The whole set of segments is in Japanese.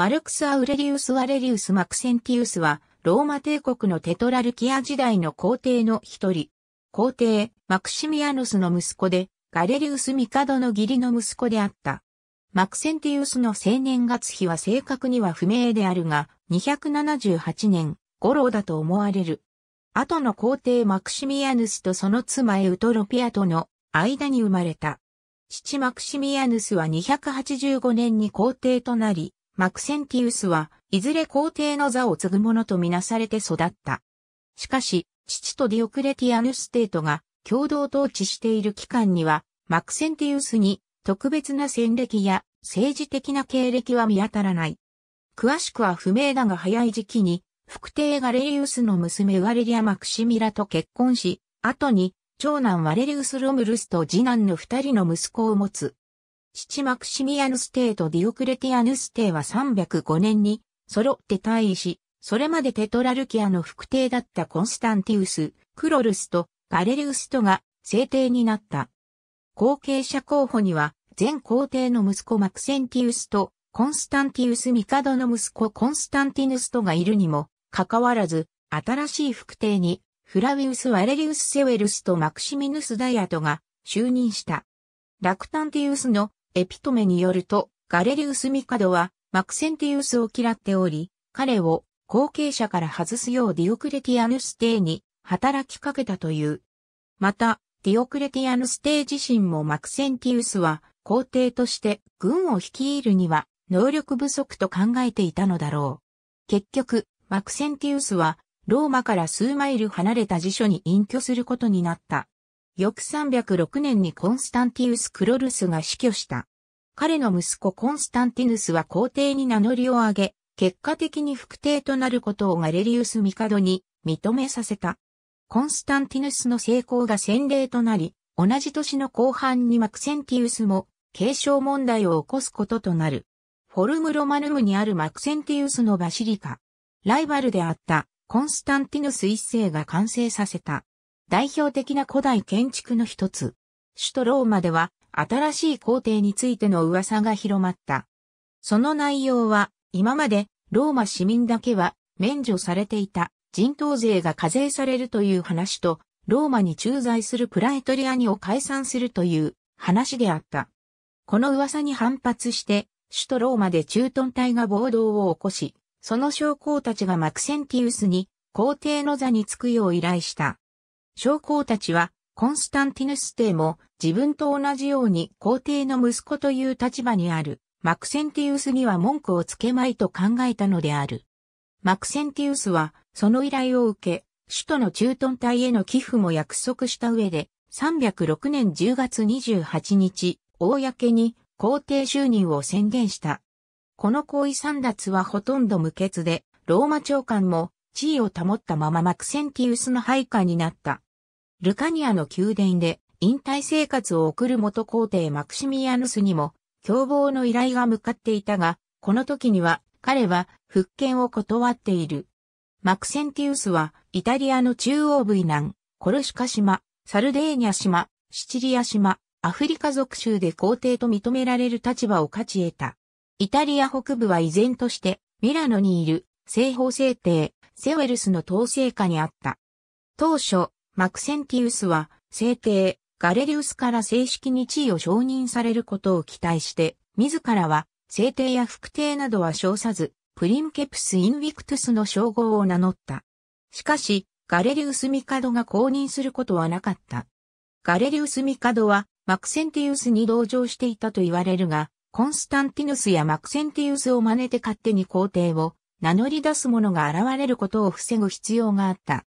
マルクス・アウレリウス・アレリウス・マクセンティウスは、ローマ帝国のテトラルキア時代の皇帝の一人。皇帝、マクシミアヌスの息子で、ガレリウス・ミカドの義理の息子であった。マクセンティウスの生年月日は正確には不明であるが、278年、郎だと思われる。後の皇帝マクシミアヌスとその妻エウトロピアとの間に生まれた。父マクシミアヌスは285年に皇帝となり、マクセンティウスは、いずれ皇帝の座を継ぐ者とみなされて育った。しかし、父とディオクレティアヌステートが共同統治している期間には、マクセンティウスに特別な戦歴や政治的な経歴は見当たらない。詳しくは不明だが早い時期に、副帝ガレリウスの娘ワレリア・マクシミラと結婚し、後に長男ワレリウス・ロムルスと次男の二人の息子を持つ。父マクシミアヌス帝とディオクレティアヌス帝は305年に揃って退位し、それまでテトラルキアの副帝だったコンスタンティウス、クロルスとガレリウスとが聖帝になった。後継者候補には、前皇帝の息子マクセンティウスとコンスタンティウス帝の息子コンスタンティヌスとがいるにも、かかわらず、新しい副帝にフラウィウス・ワレリウス・セウェルスとマクシミヌス・ダイアトが就任した。ラクタンティウスのエピトメによると、ガレリウス・ミカドは、マクセンティウスを嫌っており、彼を後継者から外すようディオクレティアヌステイに働きかけたという。また、ディオクレティアヌステイ自身もマクセンティウスは皇帝として軍を率いるには能力不足と考えていたのだろう。結局、マクセンティウスはローマから数マイル離れた辞書に隠居することになった。翌306年にコンスタンティウス・クロルスが死去した。彼の息子コンスタンティヌスは皇帝に名乗りを上げ、結果的に副帝となることをガレリウス・ミカドに認めさせた。コンスタンティヌスの成功が先例となり、同じ年の後半にマクセンティウスも継承問題を起こすこととなる。フォルムロマヌムにあるマクセンティウスのバシリカ。ライバルであったコンスタンティヌス一世が完成させた。代表的な古代建築の一つ。首都ローマでは新しい皇帝についての噂が広まった。その内容は今までローマ市民だけは免除されていた人頭税が課税されるという話とローマに駐在するプラエトリアニを解散するという話であった。この噂に反発して首都ローマで駐屯隊が暴動を起こし、その将校たちがマクセンティウスに皇帝の座に着くよう依頼した。将校たちは、コンスタンティヌス帝も自分と同じように皇帝の息子という立場にあるマクセンティウスには文句をつけまいと考えたのである。マクセンティウスはその依頼を受け、首都の駐屯隊への寄付も約束した上で、306年10月28日、公に皇帝就任を宣言した。この行為三奪はほとんど無欠で、ローマ長官も地位を保ったままマクセンティウスの配下になった。ルカニアの宮殿で引退生活を送る元皇帝マクシミアヌスにも共謀の依頼が向かっていたが、この時には彼は復権を断っている。マクセンティウスはイタリアの中央部以南、コルシカ島、サルデーニャ島、シチリア島、アフリカ属州で皇帝と認められる立場を勝ち得た。イタリア北部は依然としてミラノにいる西方聖帝セウェルスの統制下にあった。当初、マクセンティウスは、聖帝、ガレリウスから正式に地位を承認されることを期待して、自らは、聖帝や副帝などは称さず、プリンケプス・インウィクトゥスの称号を名乗った。しかし、ガレリウス・ミカドが公認することはなかった。ガレリウス・ミカドは、マクセンティウスに同情していたと言われるが、コンスタンティヌスやマクセンティウスを真似て勝手に皇帝を名乗り出す者が現れることを防ぐ必要があった。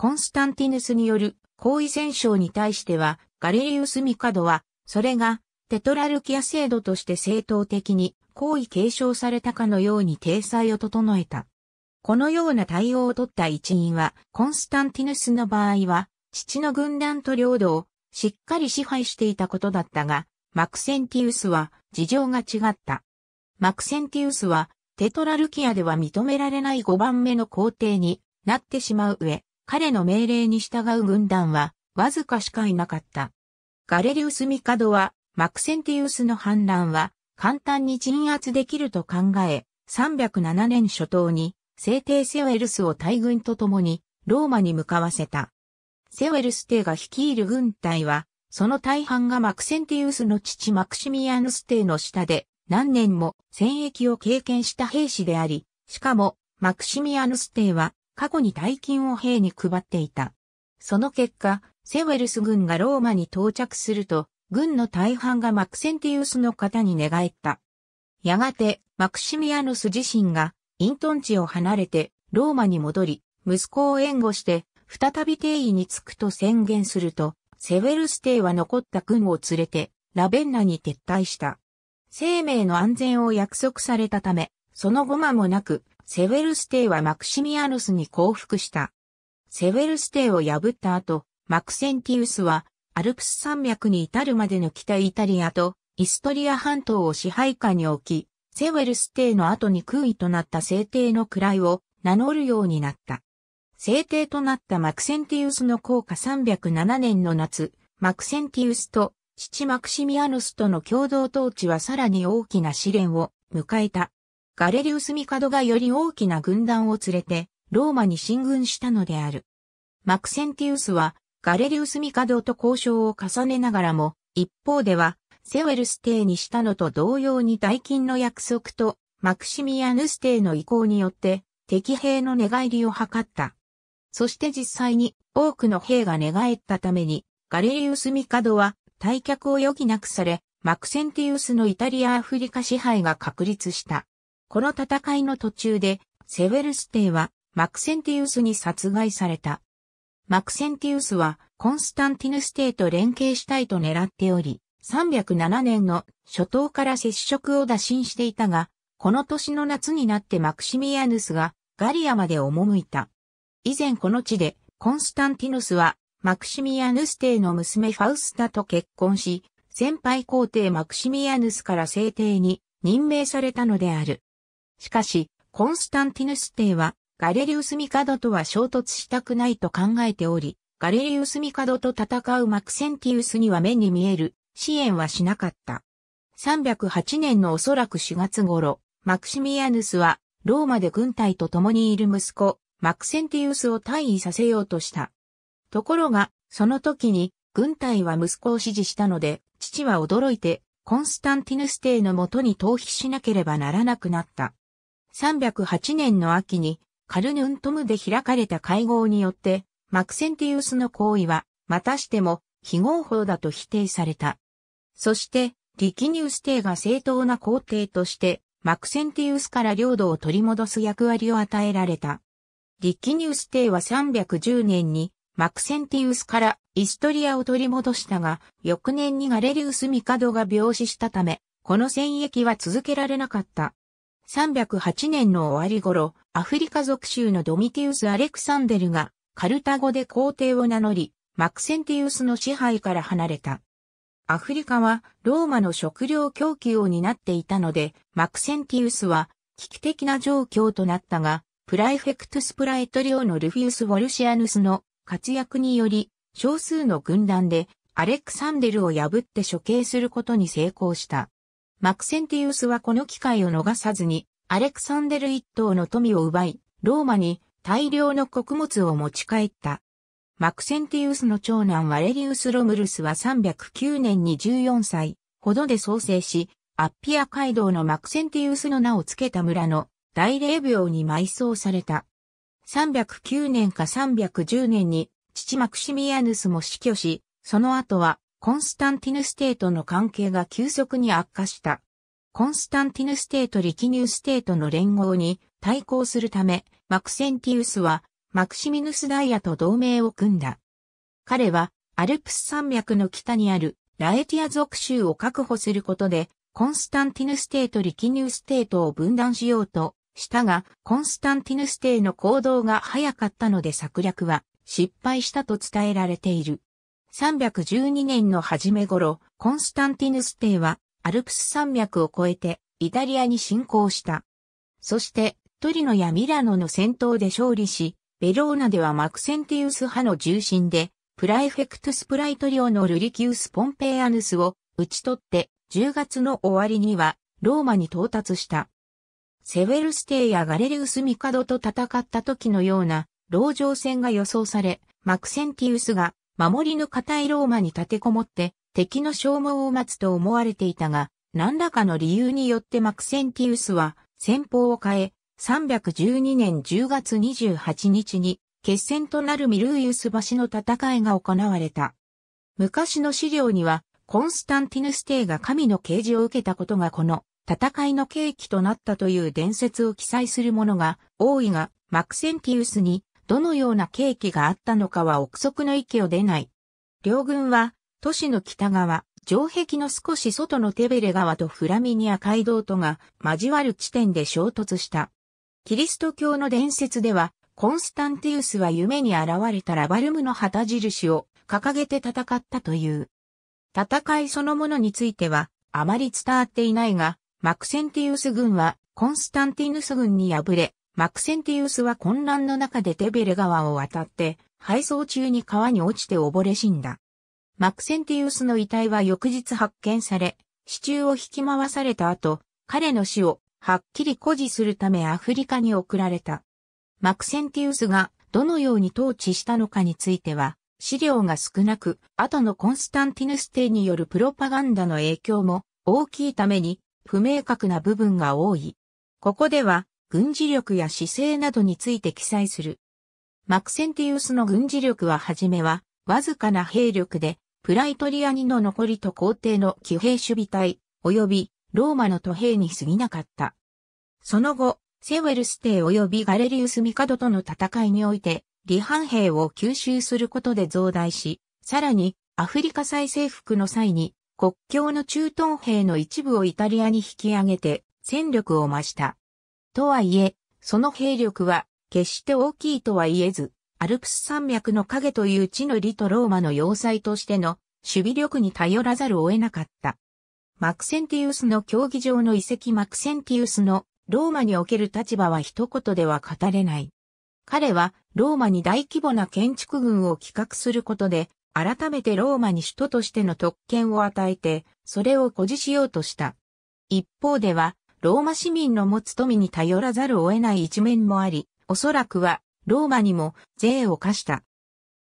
コンスタンティヌスによる行為戦争に対しては、ガレリウス・ミカドは、それがテトラルキア制度として正当的に行為継承されたかのように体裁を整えた。このような対応を取った一員は、コンスタンティヌスの場合は、父の軍団と領土をしっかり支配していたことだったが、マクセンティウスは事情が違った。マクセンティウスはテトラルキアでは認められない5番目の皇帝になってしまう上、彼の命令に従う軍団は、わずかしかいなかった。ガレリウス・ミカドは、マクセンティウスの反乱は、簡単に鎮圧できると考え、307年初頭に、聖帝セウェルスを大軍と共に、ローマに向かわせた。セウェルス帝が率いる軍隊は、その大半がマクセンティウスの父マクシミアヌス帝の下で、何年も戦役を経験した兵士であり、しかも、マクシミアヌス帝は、過去に大金を兵に配っていた。その結果、セウェルス軍がローマに到着すると、軍の大半がマクセンティウスの方に寝返った。やがて、マクシミアヌス自身が、イントン地を離れて、ローマに戻り、息子を援護して、再び帝位に着くと宣言すると、セウェルス帝は残った軍を連れて、ラベンナに撤退した。生命の安全を約束されたため、その後間もなく、セウェルステイはマクシミアヌスに降伏した。セウェルステイを破った後、マクセンティウスは、アルプス山脈に至るまでの北イタリアとイストリア半島を支配下に置き、セウェルステイの後に空位となった聖帝の位を名乗るようになった。聖帝となったマクセンティウスの降下307年の夏、マクセンティウスと父マクシミアヌスとの共同統治はさらに大きな試練を迎えた。ガレリウス・ミカドがより大きな軍団を連れて、ローマに進軍したのである。マクセンティウスは、ガレリウス・ミカドと交渉を重ねながらも、一方では、セウェルス帝にしたのと同様に大金の約束と、マクシミアヌス帝の意向によって、敵兵の寝返りを図った。そして実際に多くの兵が寝返ったために、ガレリウス・ミカドは退却を余儀なくされ、マクセンティウスのイタリア・アフリカ支配が確立した。この戦いの途中で、セウェルス帝はマクセンティウスに殺害された。マクセンティウスはコンスタンティヌス帝と連携したいと狙っており、307年の初頭から接触を打診していたが、この年の夏になってマクシミアヌスがガリアまで赴いた。以前この地でコンスタンティヌスはマクシミアヌス帝の娘ファウスタと結婚し、先輩皇帝マクシミアヌスから聖帝に任命されたのである。しかし、コンスタンティヌス帝は、ガレリウスミカドとは衝突したくないと考えており、ガレリウスミカドと戦うマクセンティウスには目に見える支援はしなかった。308年のおそらく4月頃、マクシミアヌスはローマで軍隊と共にいる息子、マクセンティウスを退位させようとした。ところが、その時に軍隊は息子を支持したので、父は驚いて、コンスタンティヌス帝のもとに逃避しなければならなくなった。308年の秋にカルヌントムで開かれた会合によって、マクセンティウスの行為は、またしても非合法だと否定された。そして、リキニウス帝が正当な皇帝として、マクセンティウスから領土を取り戻す役割を与えられた。リキニウス帝は310年に、マクセンティウスからイストリアを取り戻したが、翌年にガレリウス・ミカドが病死したため、この戦役は続けられなかった。308年の終わり頃、アフリカ属州のドミティウス・アレクサンデルが、カルタゴで皇帝を名乗り、マクセンティウスの支配から離れた。アフリカはローマの食料供給を担っていたので、マクセンティウスは危機的な状況となったが、プライフェクトスプライト領のルフィウス・ウォルシアヌスの活躍により、少数の軍団でアレクサンデルを破って処刑することに成功した。マクセンティウスはこの機会を逃さずに、アレクサンデル一党の富を奪い、ローマに大量の穀物を持ち帰った。マクセンティウスの長男ワレリウス・ロムルスは309年に14歳ほどで創生し、アッピア街道のマクセンティウスの名を付けた村の大霊廟に埋葬された。309年か310年に父マクシミアヌスも死去し、その後はコンスタンティヌステートの関係が急速に悪化した。コンスタンティヌステート力入ステートの連合に対抗するため、マクセンティウスはマクシミヌスダイヤと同盟を組んだ。彼はアルプス山脈の北にあるラエティア属州を確保することで、コンスタンティヌステート力入ステートを分断しようとしたが、コンスタンティヌステーの行動が早かったので策略は失敗したと伝えられている。312年の初め頃、コンスタンティヌス帝はアルプス山脈を越えてイタリアに侵攻した。そして、トリノやミラノの戦闘で勝利し、ベローナではマクセンティウス派の重心で、プライフェクトスプライト領のルリキウス・ポンペイアヌスを打ち取って、10月の終わりにはローマに到達した。セウェルス帝やガレリウス・ミカドと戦った時のような牢城戦が予想され、マクセンティウスが守りの固いローマに立てこもって敵の消耗を待つと思われていたが、何らかの理由によってマクセンティウスは戦法を変え、312年10月28日に決戦となるミルーユス橋の戦いが行われた。昔の資料には、コンスタンティヌス帝が神の啓示を受けたことがこの戦いの契機となったという伝説を記載するものが多いが、マクセンティウスにどのような契機があったのかは憶測の域を出ない。両軍は、都市の北側、城壁の少し外のテベレ川とフラミニア街道とが交わる地点で衝突した。キリスト教の伝説では、コンスタンティウスは夢に現れたラバルムの旗印を掲げて戦ったという。戦いそのものについては、あまり伝わっていないが、マクセンティウス軍はコンスタンティヌス軍に敗れ、マクセンティウスは混乱の中でテベレ川を渡って、配送中に川に落ちて溺れ死んだ。マクセンティウスの遺体は翌日発見され、支柱を引き回された後、彼の死をはっきり誇示するためアフリカに送られた。マクセンティウスがどのように統治したのかについては、資料が少なく、後のコンスタンティヌス帝によるプロパガンダの影響も大きいために、不明確な部分が多い。ここでは、軍事力や姿勢などについて記載する。マクセンティウスの軍事力ははじめは、わずかな兵力で、プライトリアニの残りと皇帝の騎兵守備隊、及びローマの都兵に過ぎなかった。その後、セウェルス帝及びガレリウス帝との戦いにおいて、離反兵を吸収することで増大し、さらに、アフリカ再征服の際に、国境の中東兵の一部をイタリアに引き上げて、戦力を増した。とはいえ、その兵力は決して大きいとは言えず、アルプス山脈の影という地の利とローマの要塞としての守備力に頼らざるを得なかった。マクセンティウスの競技場の遺跡マクセンティウスのローマにおける立場は一言では語れない。彼はローマに大規模な建築群を企画することで、改めてローマに首都としての特権を与えて、それを誇示しようとした。一方では、ローマ市民の持つ富に頼らざるを得ない一面もあり、おそらくは、ローマにも税を課した。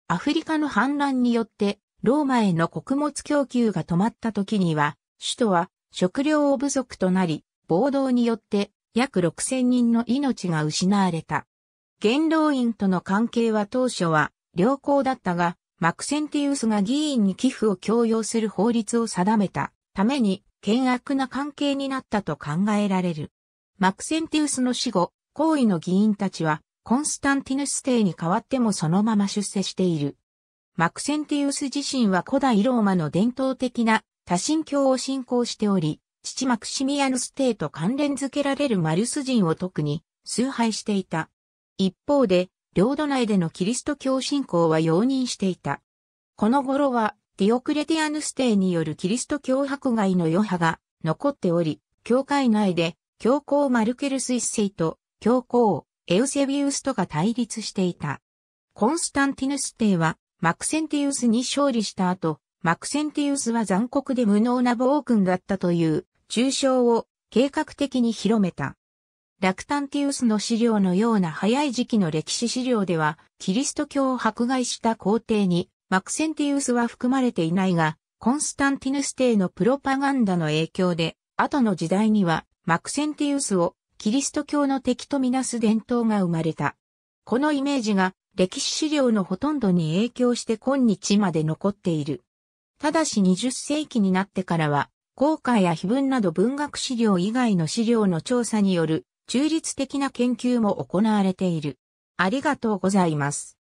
アフリカの反乱によって、ローマへの穀物供給が止まった時には、首都は食料を不足となり、暴動によって約6000人の命が失われた。元老院との関係は当初は良好だったが、マクセンティウスが議員に寄付を強要する法律を定めたために険悪な関係になったと考えられる。マクセンティウスの死後、行為の議員たちは、コンスタンティヌス帝に代わってもそのまま出世している。マクセンティウス自身は古代ローマの伝統的な多神教を信仰しており、父マクシミアヌス帝と関連づけられるマリュス人を特に崇拝していた。一方で、領土内でのキリスト教信仰は容認していた。この頃はディオクレティアヌス帝によるキリスト教迫害の余波が残っており、教会内で教皇マルケルス一世と教皇エウセビウスとが対立していた。コンスタンティヌス帝はマクセンティウスに勝利した後、マクセンティウスは残酷で無能な暴君だったという中傷を計画的に広めた。ラクタンティウスの資料のような早い時期の歴史資料では、キリスト教を迫害した皇帝にマクセンティウスは含まれていないが、コンスタンティヌス帝のプロパガンダの影響で、後の時代には、マクセンティウスをキリスト教の敵とみなす伝統が生まれた。このイメージが歴史資料のほとんどに影響して今日まで残っている。ただし20世紀になってからは、効果や碑文など文学資料以外の資料の調査による中立的な研究も行われている。ありがとうございます。